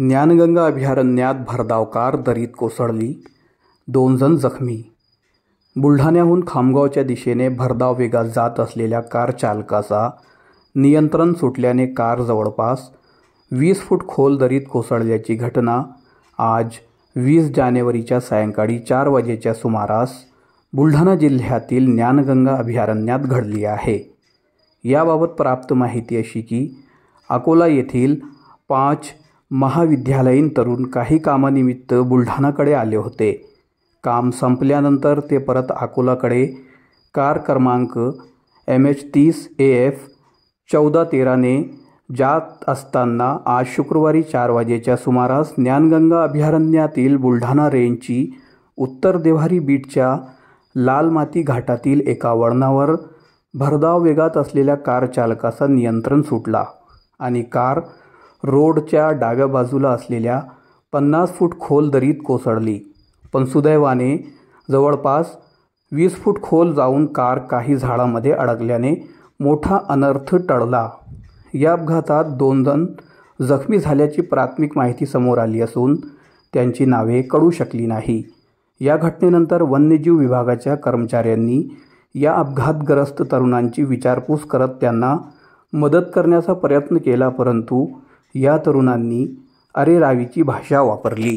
ज्ञानगंगा अभयारण्यात भरधाव कार दरीत कोसळली दोन जण जखमी बुलढाण्याहून खामगावच्या दिशेने भरधाव वेगात जात असलेल्या कार चालकाचा नियंत्रण सुटल्याने कार जवळपास वीस फूट खोल दरीत कोसळल्याची घटना आज वीस जानेवारीच्या सायंकाळी चार वाजेच्या सुमारास बुलढाणा जिल्ह्यातील ज्ञानगंगा अभयारण्यात घडली आहे याबाबत प्राप्त माहिती अशी की अकोला येथील पाच महाविद्यालयीन तरुण काही कामानिमित्त बुलढाणाकडे आले होते काम संपल्यानंतर ते परत अकोलाकडे कार क्रमांक एम एच तीस ए एफ चौदा तेराने जात असताना आज शुक्रवारी चार वाजेच्या सुमारास ज्ञानगंगा अभयारण्यातील बुलढाणा रेंजची उत्तर देवारी बीटच्या लाल माती घाटातील एका वळणावर भरधाव वेगात असलेल्या कार चालकाचा नियंत्रण सुटला आणि कार रोडच्या डाव्या बाजूला असलेल्या पन्नास फूट खोल दरीत कोसळली पण सुदैवाने जवळपास वीस फूट खोल जाऊन कार काही झाडामध्ये अडकल्याने मोठा अनर्थ टळला या अपघातात दोन जण जखमी झाल्याची प्राथमिक माहिती समोर आली असून त्यांची नावे कळू शकली नाही या घटनेनंतर वन्यजीव विभागाच्या कर्मचाऱ्यांनी या अपघातग्रस्त तरुणांची विचारपूस करत त्यांना मदत करण्याचा प्रयत्न केला परंतु या तरुणांनी अरेरावीची भाषा वापरली